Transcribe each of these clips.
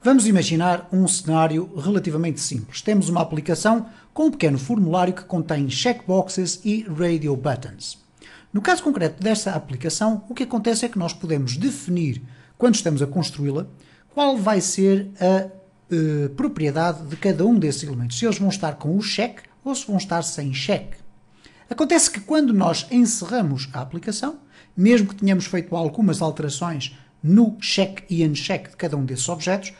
Vamos imaginar um cenário relativamente simples. Temos uma aplicação com um pequeno formulário que contém checkboxes e radio buttons. No caso concreto desta aplicação, o que acontece é que nós podemos definir, quando estamos a construí-la, qual vai ser a eh, propriedade de cada um desses elementos. Se eles vão estar com o check ou se vão estar sem check. Acontece que quando nós encerramos a aplicação, mesmo que tenhamos feito algumas alterações no check e uncheck de cada um desses objetos,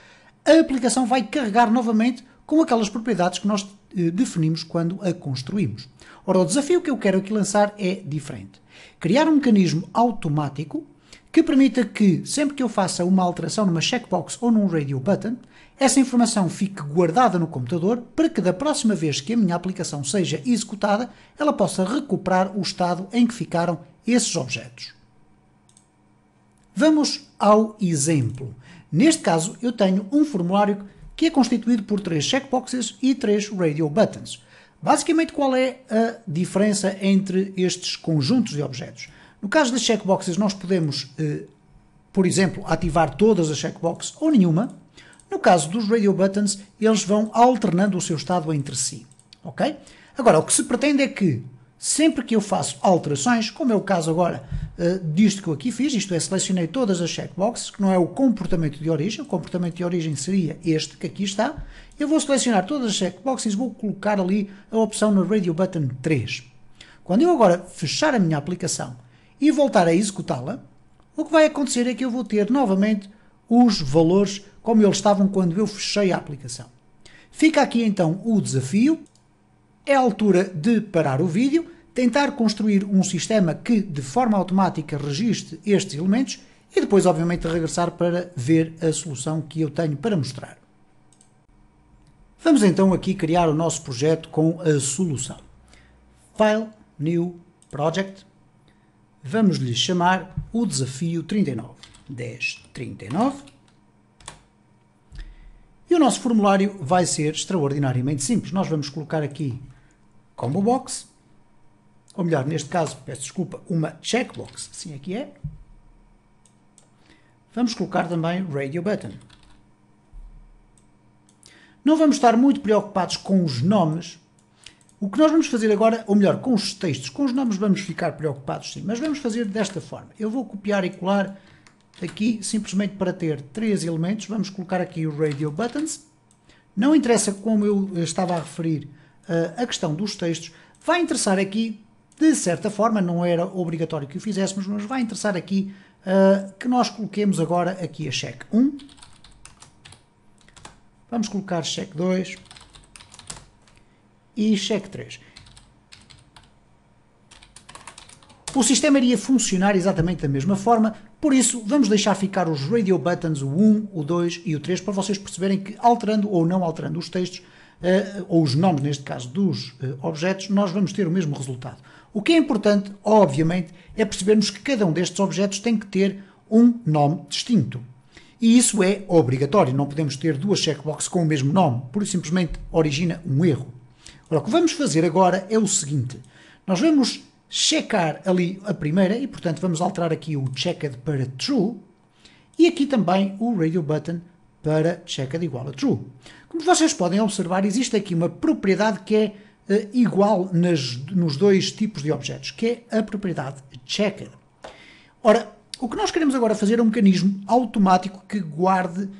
a aplicação vai carregar novamente com aquelas propriedades que nós eh, definimos quando a construímos. Ora, o desafio que eu quero aqui lançar é diferente. Criar um mecanismo automático que permita que, sempre que eu faça uma alteração numa checkbox ou num radio button, essa informação fique guardada no computador para que da próxima vez que a minha aplicação seja executada, ela possa recuperar o estado em que ficaram esses objetos. Vamos ao exemplo. Neste caso, eu tenho um formulário que é constituído por três checkboxes e três radio buttons. Basicamente, qual é a diferença entre estes conjuntos de objetos? No caso das checkboxes, nós podemos, eh, por exemplo, ativar todas as checkboxes ou nenhuma. No caso dos radio buttons, eles vão alternando o seu estado entre si. Ok? Agora, o que se pretende é que Sempre que eu faço alterações, como é o caso agora uh, disto que eu aqui fiz, isto é, selecionei todas as checkboxes, que não é o comportamento de origem, o comportamento de origem seria este que aqui está, eu vou selecionar todas as checkboxes e vou colocar ali a opção no Radio Button 3. Quando eu agora fechar a minha aplicação e voltar a executá-la, o que vai acontecer é que eu vou ter novamente os valores como eles estavam quando eu fechei a aplicação. Fica aqui então o desafio é a altura de parar o vídeo, tentar construir um sistema que de forma automática registre estes elementos e depois, obviamente, regressar para ver a solução que eu tenho para mostrar. Vamos então aqui criar o nosso projeto com a solução. File, New, Project. Vamos lhe chamar o desafio 39. 10, 39. E o nosso formulário vai ser extraordinariamente simples. Nós vamos colocar aqui combo box, ou melhor, neste caso, peço desculpa, uma checkbox, assim aqui é, é. Vamos colocar também radio button. Não vamos estar muito preocupados com os nomes. O que nós vamos fazer agora, ou melhor, com os textos, com os nomes vamos ficar preocupados sim, mas vamos fazer desta forma. Eu vou copiar e colar aqui, simplesmente para ter três elementos, vamos colocar aqui o radio buttons. Não interessa como eu estava a referir eh, a questão dos textos, vai interessar aqui, de certa forma, não era obrigatório que o fizéssemos, mas vai interessar aqui uh, que nós coloquemos agora aqui a check 1. Vamos colocar check 2 e check 3. O sistema iria funcionar exatamente da mesma forma, por isso vamos deixar ficar os radio buttons, o 1, o 2 e o 3, para vocês perceberem que alterando ou não alterando os textos, eh, ou os nomes, neste caso, dos eh, objetos, nós vamos ter o mesmo resultado. O que é importante, obviamente, é percebermos que cada um destes objetos tem que ter um nome distinto. E isso é obrigatório, não podemos ter duas checkboxes com o mesmo nome, por simplesmente origina um erro. Ora, o que vamos fazer agora é o seguinte: nós vamos checar ali a primeira e, portanto, vamos alterar aqui o checked para true e aqui também o radio button para checa de igual a true. Como vocês podem observar, existe aqui uma propriedade que é uh, igual nas, nos dois tipos de objetos, que é a propriedade checker. Ora, o que nós queremos agora fazer é um mecanismo automático que guarde uh,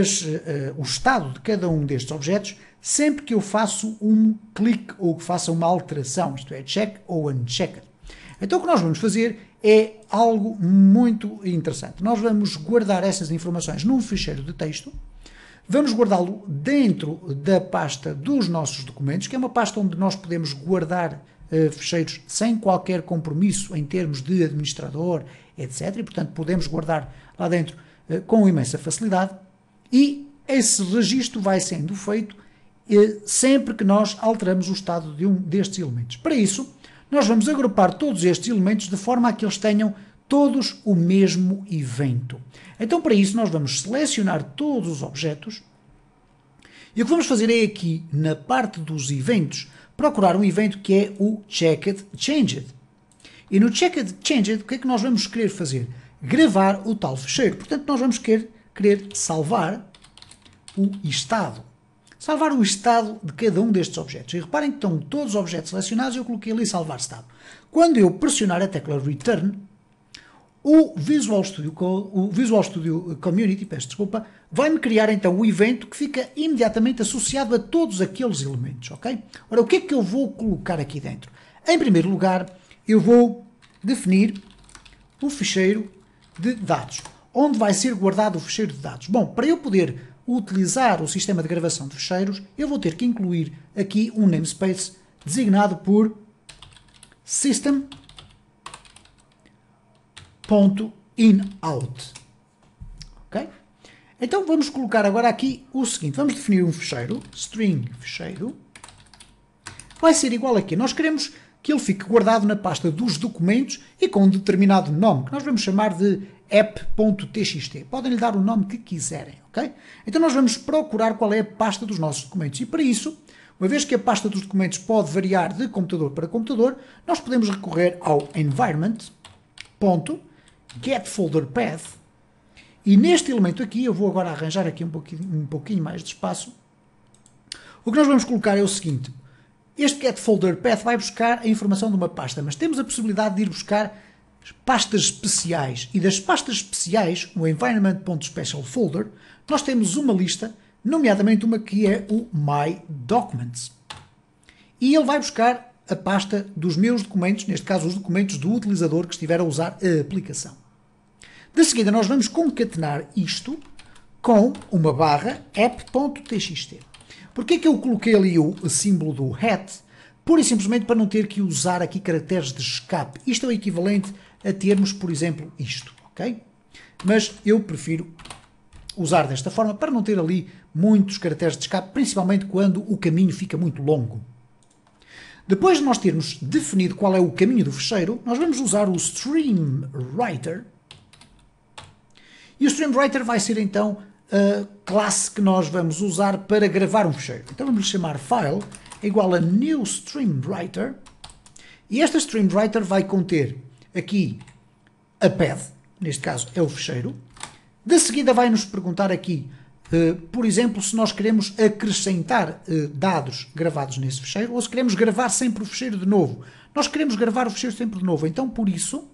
as, uh, o estado de cada um destes objetos sempre que eu faço um clique ou que faça uma alteração, isto é, check ou unchecked. Então o que nós vamos fazer é algo muito interessante. Nós vamos guardar essas informações num ficheiro de texto, vamos guardá-lo dentro da pasta dos nossos documentos, que é uma pasta onde nós podemos guardar uh, eh, ficheiros sem qualquer compromisso em termos de administrador, etc. E, portanto, podemos guardar lá dentro uh, com imensa facilidade. E esse registro vai sendo feito uh, sempre que nós alteramos o estado de um destes elementos. Para isso, nós vamos agrupar todos estes elementos de forma a que eles tenham todos o mesmo evento. Então, para isso, nós vamos selecionar todos os objetos e o que vamos fazer é aqui, na parte dos eventos, procurar um evento que é o Checked Changed. E no Checked Changed, o que é que nós vamos querer fazer? Gravar o tal fecheiro. Portanto, nós vamos querer, querer salvar o estado salvar o estado de cada um destes objetos. E reparem que estão todos os objetos selecionados eu coloquei ali salvar estado. Quando eu pressionar a tecla return, o Visual Studio, o Visual Studio Community, peço desculpa, vai-me criar então o evento que fica imediatamente associado a todos aqueles elementos, ok? Ora, o que é que eu vou colocar aqui dentro? Em primeiro lugar, eu vou definir o ficheiro de dados. Onde vai ser guardado o ficheiro de dados? Bom, para eu poder utilizar o sistema de gravação de fecheiros, eu vou ter que incluir aqui um namespace designado por system.inout. Ok? Então vamos colocar agora aqui o seguinte, vamos definir um fecheiro, string fecheiro, vai ser igual aqui. Nós queremos que ele fique guardado na pasta dos documentos e com um determinado nome, que nós vamos chamar de app.txt. Podem lhe dar o nome que quiserem, ok? Então nós vamos procurar qual é a pasta dos nossos documentos e para isso, uma vez que a pasta dos documentos pode variar de computador para computador, nós podemos recorrer ao environment.getFolderPath e neste elemento aqui, eu vou agora arranjar aqui um pouquinho, um pouquinho mais de espaço, o que nós vamos colocar é o seguinte, este getFolderPath vai buscar a informação de uma pasta, mas temos a possibilidade de ir buscar pastas especiais e das pastas especiais, o environment.special folder, nós temos uma lista, nomeadamente uma que é o My Documents. E ele vai buscar a pasta dos meus documentos, neste caso os documentos do utilizador que estiver a usar a aplicação. De seguida, nós vamos concatenar isto com uma barra app.txt. Porquê é que eu coloquei ali o símbolo do hat? Pura e simplesmente para não ter que usar aqui caracteres de escape. Isto é o equivalente a termos, por exemplo, isto, ok? Mas eu prefiro usar desta forma para não ter ali muitos caracteres de escape, principalmente quando o caminho fica muito longo. Depois de nós termos definido qual é o caminho do fecheiro, nós vamos usar o Stream Writer. E o Stream Writer vai ser então a classe que nós vamos usar para gravar um fecheiro. Então vamos chamar file igual a new stream writer e esta stream writer vai conter aqui a PED, neste caso é o fecheiro. De seguida vai-nos perguntar aqui, eh, por exemplo, se nós queremos acrescentar eh, dados gravados nesse fecheiro ou se queremos gravar sempre o fecheiro de novo. Nós queremos gravar o fecheiro sempre de novo, então por isso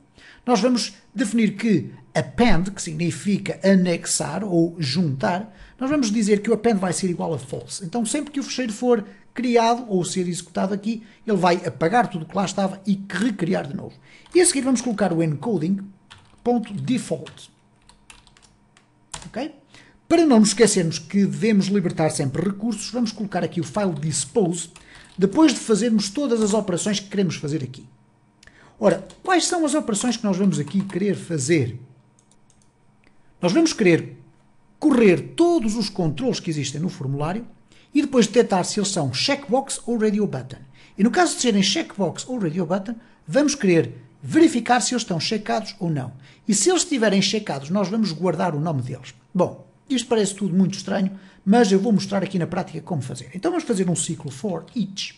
nós vamos definir que append, que significa anexar ou juntar, nós vamos dizer que o append vai ser igual a false. Então sempre que o fecheiro for criado ou ser executado aqui, ele vai apagar tudo o que lá estava e recriar de novo. E a seguir vamos colocar o encoding.default. Ok? Para não nos esquecermos que devemos libertar sempre recursos, vamos colocar aqui o file dispose, depois de fazermos todas as operações que queremos fazer aqui. Ora, quais são as operações que nós vamos aqui querer fazer? Nós vamos querer correr todos os controles que existem no formulário e depois detectar se eles são checkbox ou radio button. E no caso de serem checkbox ou radio button, vamos querer verificar se eles estão checados ou não. E se eles estiverem checados, nós vamos guardar o nome deles. Bom, isto parece tudo muito estranho, mas eu vou mostrar aqui na prática como fazer. Então vamos fazer um ciclo for each.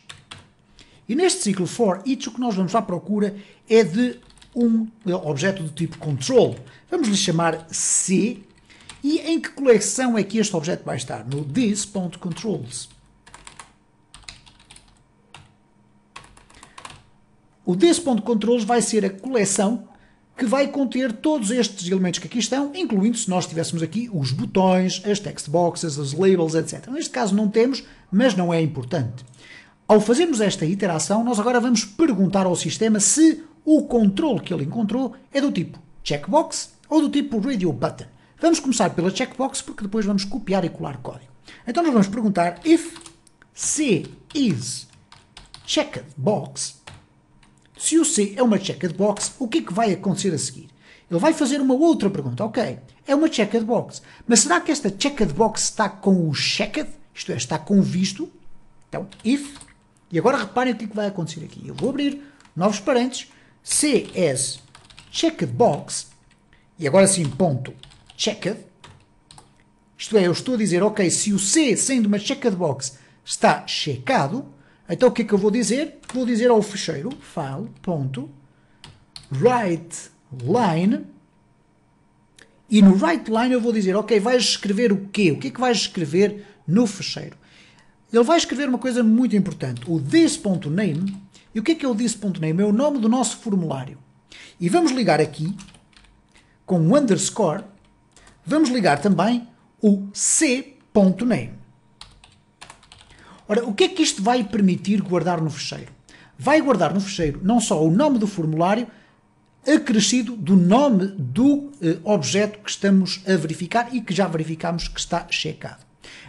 E neste ciclo for each o que nós vamos à procura é de um objeto do tipo control. Vamos lhe chamar C e em que coleção é que este objeto vai estar? No this.controls. O this.controls vai ser a coleção que vai conter todos estes elementos que aqui estão, incluindo se nós tivéssemos aqui os botões, as text boxes, os labels, etc. Neste caso não temos, mas não é importante. Ao fazermos esta iteração, nós agora vamos perguntar ao sistema se o controle que ele encontrou é do tipo checkbox ou do tipo radio button. Vamos começar pela checkbox porque depois vamos copiar e colar código. Então nós vamos perguntar if C is checked box. Se o C é uma checked box, o que é que vai acontecer a seguir? Ele vai fazer uma outra pergunta. Ok, é uma checked box. Mas será que esta checked box está com o checked? Isto é, está com visto? Então, if. E agora reparem o que, é que vai acontecer aqui. Eu vou abrir novos parênteses. C is checked box. E agora sim, ponto checked, isto é, eu estou a dizer, ok, se o C, sendo uma checked box, está checado, então o que é que eu vou dizer? Vou dizer ao fecheiro, file, ponto, write line, e no write line eu vou dizer, ok, vais escrever o quê? O que é que vais escrever no fecheiro? Ele vai escrever uma coisa muito importante, o this.name, e o que é que é o this.name? É o nome do nosso formulário. E vamos ligar aqui, com um underscore, vamos ligar também o c.name. Ora, o que é que isto vai permitir guardar no fecheiro? Vai guardar no fecheiro não só o nome do formulário, acrescido do nome do eh, objeto que estamos a verificar e que já verificamos que está checado.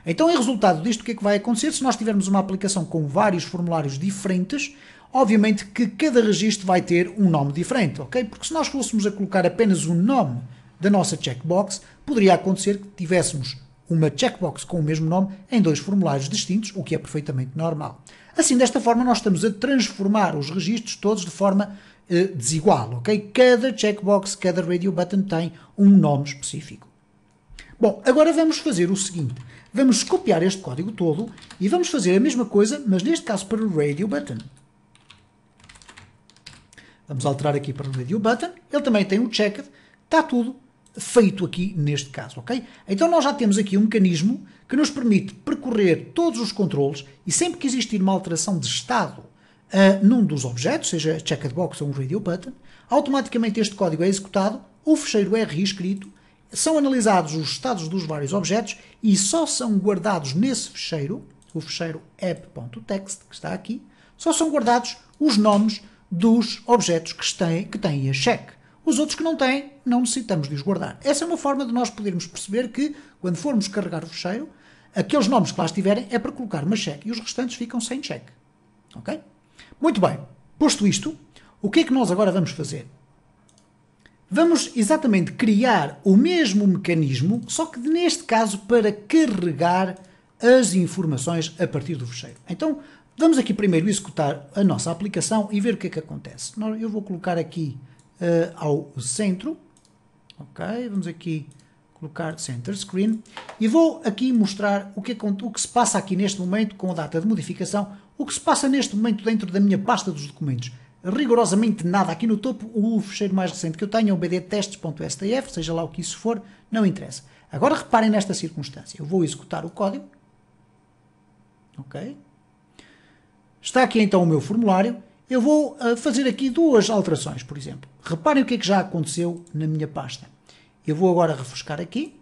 Então, em resultado disto, o que é que vai acontecer? Se nós tivermos uma aplicação com vários formulários diferentes, obviamente que cada registro vai ter um nome diferente, ok? Porque se nós fôssemos a colocar apenas um nome da nossa checkbox, poderia acontecer que tivéssemos uma checkbox com o mesmo nome em dois formulários distintos, o que é perfeitamente normal. Assim, desta forma, nós estamos a transformar os registros todos de forma eh, desigual, ok? Cada checkbox, cada radio button tem um nome específico. Bom, agora vamos fazer o seguinte. Vamos copiar este código todo e vamos fazer a mesma coisa, mas neste caso para o radio button. Vamos alterar aqui para o radio button. Ele também tem um checked. Está tudo feito aqui neste caso, ok? Então nós já temos aqui um mecanismo que nos permite percorrer todos os controles e sempre que existir uma alteração de estado uh, num dos objetos, seja checked box ou um radio button, automaticamente este código é executado, o fecheiro é reescrito, são analisados os estados dos vários objetos e só são guardados nesse fecheiro, o fecheiro app.text, que está aqui, só são guardados os nomes dos objetos que têm, que têm a check. Os outros que não têm, não necessitamos de os guardar. Essa é uma forma de nós podermos perceber que, quando formos carregar o fecheiro, aqueles nomes que lá estiverem é para colocar uma cheque e os restantes ficam sem cheque. Ok? Muito bem. Posto isto, o que é que nós agora vamos fazer? Vamos exatamente criar o mesmo mecanismo, só que neste caso para carregar as informações a partir do fecheiro. Então, vamos aqui primeiro executar a nossa aplicação e ver o que é que acontece. Eu vou colocar aqui uh, ao centro. Ok, vamos aqui colocar center screen e vou aqui mostrar o que, é, o que se passa aqui neste momento com a data de modificação, o que se passa neste momento dentro da minha pasta dos documentos. Rigorosamente nada. Aqui no topo, o fecheiro mais recente que eu tenho é o bdtestes.stf, seja lá o que isso for, não interessa. Agora reparem nesta circunstância. Eu vou executar o código. Ok? Está aqui então o meu formulário eu vou uh, fazer aqui duas alterações, por exemplo. Reparem o que é que já aconteceu na minha pasta. Eu vou agora refrescar aqui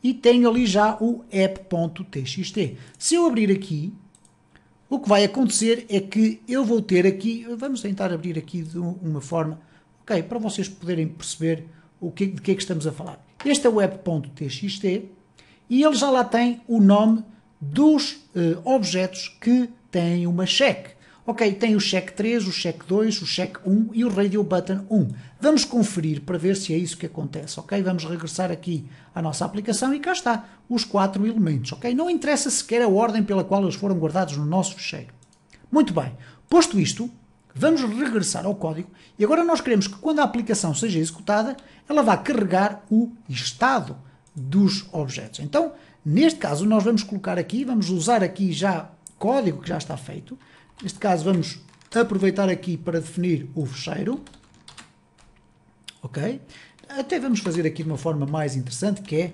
e tenho ali já o app.txt. Se eu abrir aqui, o que vai acontecer é que eu vou ter aqui, vamos tentar abrir aqui de uma forma, ok, para vocês poderem perceber o que, de que é que estamos a falar. Este é o app.txt e ele já lá tem o nome dos uh, objetos que têm uma cheque. Ok, tem o check 3, o check 2, o check 1 e o radio button 1. Vamos conferir para ver se é isso que acontece, ok? Vamos regressar aqui à nossa aplicação e cá está, os quatro elementos, ok? Não interessa sequer a ordem pela qual eles foram guardados no nosso fecheiro. Muito bem, posto isto, vamos regressar ao código e agora nós queremos que quando a aplicação seja executada, ela vá carregar o estado dos objetos. Então, neste caso, nós vamos colocar aqui, vamos usar aqui já código que já está feito. Neste caso, vamos aproveitar aqui para definir o fecheiro. Ok? Até vamos fazer aqui de uma forma mais interessante, que é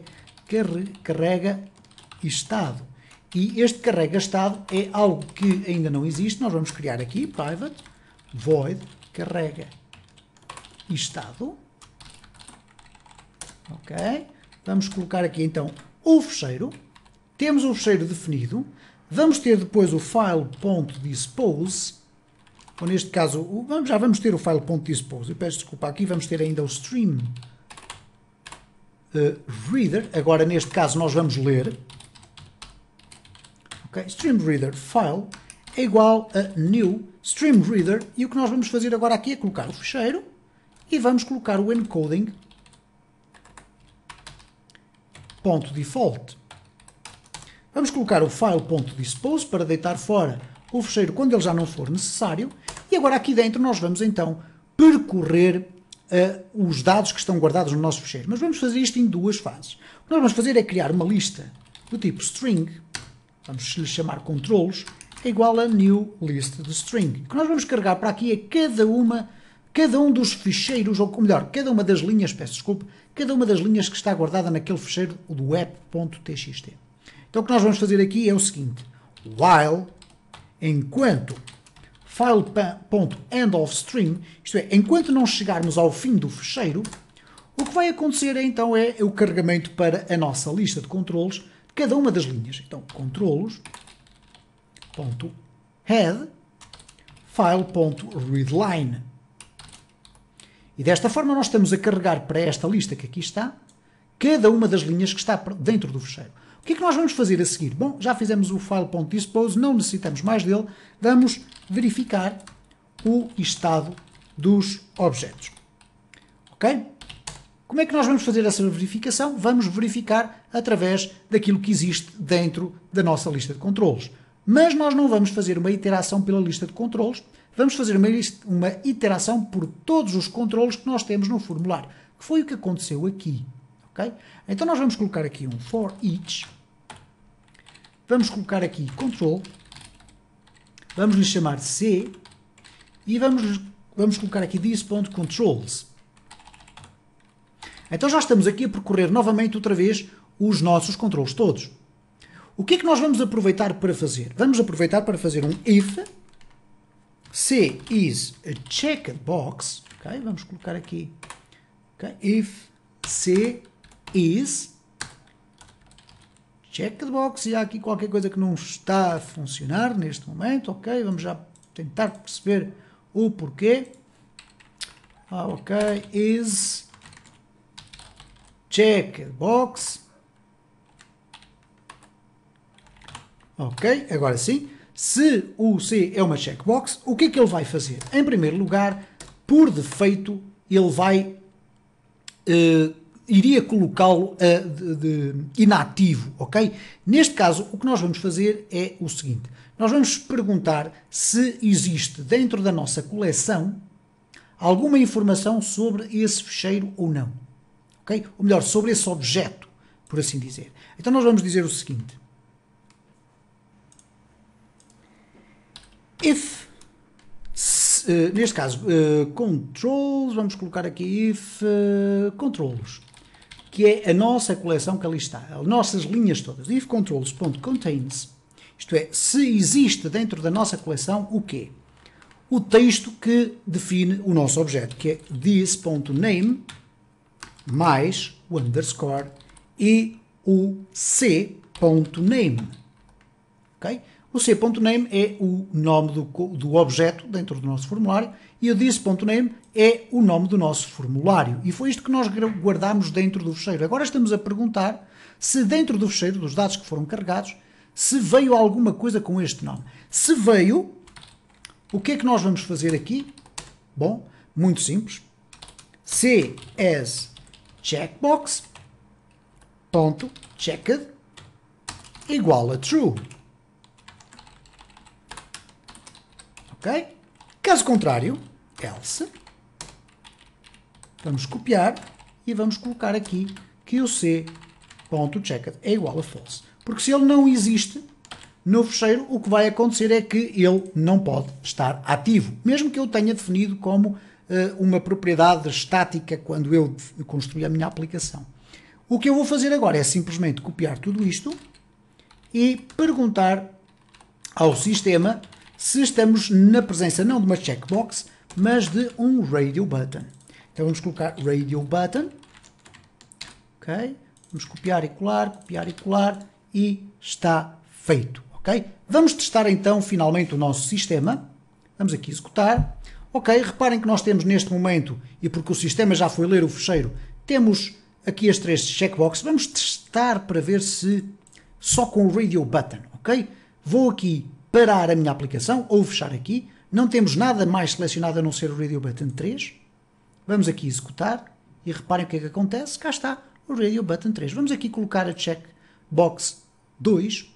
carrega estado. E este carrega estado é algo que ainda não existe. Nós vamos criar aqui, private, void, carrega estado. Ok? Vamos colocar aqui então o fecheiro. Temos o fecheiro definido. Vamos ter depois o file.dispose, ou neste caso, vamos, já vamos ter o file.dispose. Eu peço desculpa, aqui vamos ter ainda o stream uh, reader. Agora, neste caso, nós vamos ler. Okay? Stream reader file é igual a new stream reader. E o que nós vamos fazer agora aqui é colocar o fecheiro e vamos colocar o encoding ponto default. Vamos colocar o file.dispose para deitar fora o fecheiro quando ele já não for necessário. E agora aqui dentro nós vamos então percorrer uh, os dados que estão guardados no nosso fecheiro. Mas vamos fazer isto em duas fases. O que nós vamos fazer é criar uma lista do tipo string, vamos lhe chamar controles, é igual a new list de string. O que nós vamos carregar para aqui é cada uma, cada um dos ficheiros, ou melhor, cada uma das linhas, peço desculpa, cada uma das linhas que está guardada naquele ficheiro do app.txt. Então o que nós vamos fazer aqui é o seguinte, while, enquanto file.end of stream, isto é, enquanto não chegarmos ao fim do fecheiro, o que vai acontecer então é o carregamento para a nossa lista de controlos de cada uma das linhas. Então, controlos.head file.readline. E desta forma nós estamos a carregar para esta lista que aqui está, cada uma das linhas que está dentro do fecheiro. O que é que nós vamos fazer a seguir? Bom, já fizemos o file.dispose, não necessitamos mais dele. Vamos verificar o estado dos objetos. Ok? Como é que nós vamos fazer essa verificação? Vamos verificar através daquilo que existe dentro da nossa lista de controles. Mas nós não vamos fazer uma iteração pela lista de controles, vamos fazer uma, uma iteração por todos os controles que nós temos no formulário, que foi o que aconteceu aqui ok? Então nós vamos colocar aqui um for each, vamos colocar aqui control, vamos lhe chamar C e vamos, vamos colocar aqui this.controls. Então já estamos aqui a percorrer novamente outra vez os nossos controles todos. O que é que nós vamos aproveitar para fazer? Vamos aproveitar para fazer um if C is a checkbox, ok? Vamos colocar aqui okay? if C is checkbox e há aqui qualquer coisa que não está a funcionar neste momento, ok, vamos já tentar perceber o porquê. Ah, ok, is checkbox. Ok, agora sim, se o C é uma checkbox, o que é que ele vai fazer? Em primeiro lugar, por defeito, ele vai uh, iria colocá-lo eh, inativo, ok? Neste caso, o que nós vamos fazer é o seguinte: nós vamos perguntar se existe dentro da nossa coleção alguma informação sobre esse fecheiro ou não, ok? Ou melhor, sobre esse objeto, por assim dizer. Então nós vamos dizer o seguinte: if Uh, neste caso, uh, controls, vamos colocar aqui if uh, que é a nossa coleção que ali está, as nossas linhas todas. If controls.contains, isto é, se existe dentro da nossa coleção o quê? O texto que define o nosso objeto, que é this.name mais o underscore e o c.name. ok? O c.name é o nome do, do objeto dentro do nosso formulário e o this.name é o nome do nosso formulário. E foi isto que nós guardámos dentro do fecheiro. Agora estamos a perguntar se dentro do fecheiro, dos dados que foram carregados, se veio alguma coisa com este nome. Se veio, o que é que nós vamos fazer aqui? Bom, muito simples. C as checkbox ponto checked igual a true. Ok? Caso contrário, else. Vamos copiar e vamos colocar aqui que o c.checked é igual a false. Porque se ele não existe no fecheiro, o que vai acontecer é que ele não pode estar ativo. Mesmo que eu tenha definido como uh, uma propriedade estática quando eu construí a minha aplicação. O que eu vou fazer agora é simplesmente copiar tudo isto e perguntar ao sistema se estamos na presença não de uma checkbox, mas de um radio button. Então vamos colocar radio button, ok? Vamos copiar e colar, copiar e colar e está feito, ok? Vamos testar então finalmente o nosso sistema. Vamos aqui executar. Ok, reparem que nós temos neste momento, e porque o sistema já foi ler o fecheiro, temos aqui as três checkboxes. Vamos testar para ver se só com o radio button, ok? Vou aqui parar a minha aplicação ou fechar aqui. Não temos nada mais selecionado a não ser o Radio Button 3. Vamos aqui executar e reparem o que é que acontece. Cá está o Radio Button 3. Vamos aqui colocar a checkbox 2,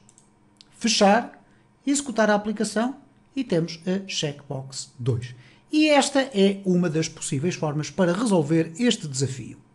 fechar, executar a aplicação e temos a checkbox 2. E esta é uma das possíveis formas para resolver este desafio.